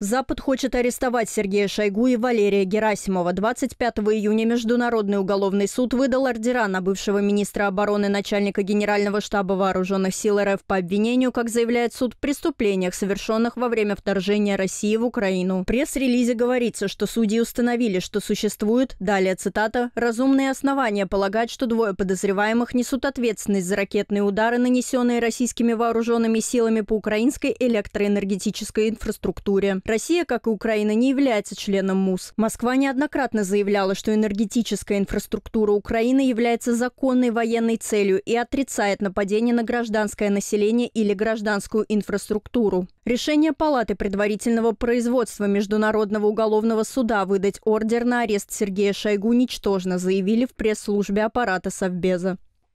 Запад хочет арестовать Сергея Шойгу и Валерия Герасимова. 25 июня Международный уголовный суд выдал ордера на бывшего министра обороны начальника Генерального штаба Вооруженных сил РФ по обвинению, как заявляет суд, в преступлениях, совершенных во время вторжения России в Украину. В пресс-релизе говорится, что судьи установили, что существует, далее цитата, «разумные основания полагать, что двое подозреваемых несут ответственность за ракетные удары, нанесенные российскими вооруженными силами по украинской электроэнергетической инфраструктуре». Россия, как и Украина, не является членом МУС. Москва неоднократно заявляла, что энергетическая инфраструктура Украины является законной военной целью и отрицает нападение на гражданское население или гражданскую инфраструктуру. Решение Палаты предварительного производства Международного уголовного суда выдать ордер на арест Сергея Шойгу ничтожно, заявили в пресс-службе аппарата Совбеза.